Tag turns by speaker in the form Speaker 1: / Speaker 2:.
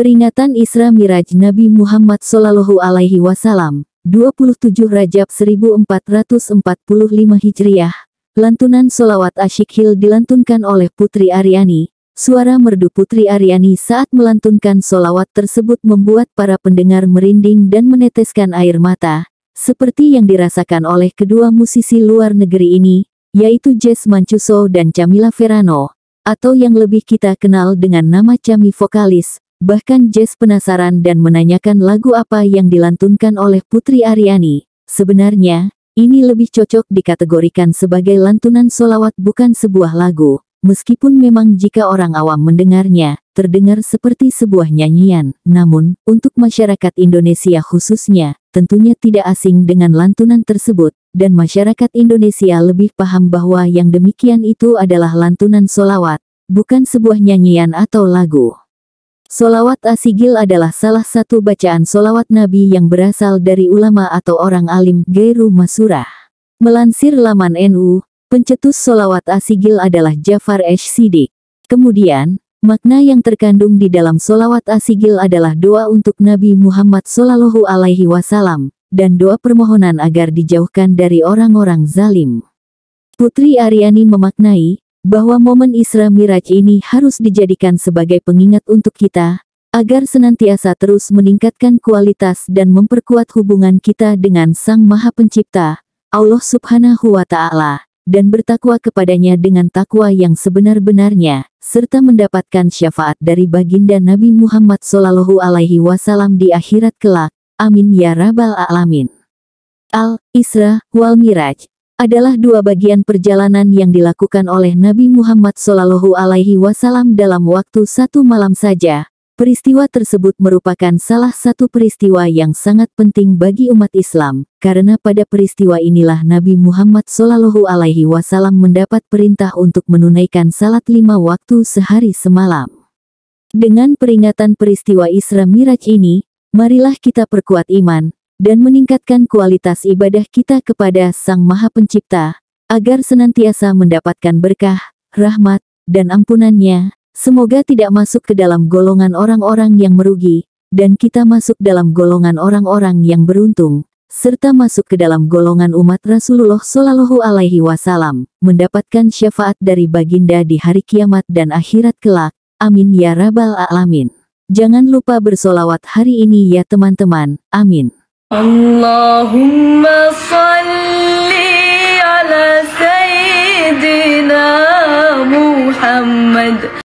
Speaker 1: Peringatan Isra Miraj Nabi Muhammad Sallallahu Alaihi Wasallam 27 Rajab 1445 Hijriah Lantunan Solawat Asyikhil dilantunkan oleh Putri Ariani. Suara merdu Putri Ariani saat melantunkan solawat tersebut membuat para pendengar merinding dan meneteskan air mata seperti yang dirasakan oleh kedua musisi luar negeri ini, yaitu Jess Mancuso dan Camila Verano, atau yang lebih kita kenal dengan nama Cami vokalis. Bahkan Jess penasaran dan menanyakan lagu apa yang dilantunkan oleh Putri Ariani. Sebenarnya, ini lebih cocok dikategorikan sebagai lantunan solawat bukan sebuah lagu. Meskipun memang jika orang awam mendengarnya, terdengar seperti sebuah nyanyian, namun, untuk masyarakat Indonesia khususnya, tentunya tidak asing dengan lantunan tersebut, dan masyarakat Indonesia lebih paham bahwa yang demikian itu adalah lantunan solawat, bukan sebuah nyanyian atau lagu. Solawat asigil adalah salah satu bacaan solawat Nabi yang berasal dari ulama atau orang alim Geru Masurah. Melansir laman NU, Pencetus solawat asigil adalah Jafar Esh Siddiq. Kemudian, makna yang terkandung di dalam solawat asigil adalah doa untuk Nabi Muhammad Sallallahu Alaihi Wasallam, dan doa permohonan agar dijauhkan dari orang-orang zalim. Putri Ariani memaknai, bahwa momen Isra Miraj ini harus dijadikan sebagai pengingat untuk kita, agar senantiasa terus meningkatkan kualitas dan memperkuat hubungan kita dengan Sang Maha Pencipta, Allah Subhanahu wa Ta'ala dan bertakwa kepadanya dengan takwa yang sebenar-benarnya, serta mendapatkan syafaat dari baginda Nabi Muhammad Shallallahu Alaihi Wasallam di akhirat kelak. Amin ya rabbal alamin. Al-Isra wal Miraj adalah dua bagian perjalanan yang dilakukan oleh Nabi Muhammad Shallallahu Alaihi Wasallam dalam waktu satu malam saja, Peristiwa tersebut merupakan salah satu peristiwa yang sangat penting bagi umat Islam, karena pada peristiwa inilah Nabi Muhammad SAW mendapat perintah untuk menunaikan salat lima waktu sehari semalam. Dengan peringatan peristiwa Isra Miraj ini, marilah kita perkuat iman, dan meningkatkan kualitas ibadah kita kepada Sang Maha Pencipta, agar senantiasa mendapatkan berkah, rahmat, dan ampunannya, Semoga tidak masuk ke dalam golongan orang-orang yang merugi, dan kita masuk dalam golongan orang-orang yang beruntung, serta masuk ke dalam golongan umat Rasulullah Shallallahu Alaihi Wasallam, mendapatkan syafaat dari baginda di hari kiamat dan akhirat kelak. Amin ya rabbal alamin. Jangan lupa bersolawat hari ini ya teman-teman. Amin. Allahumma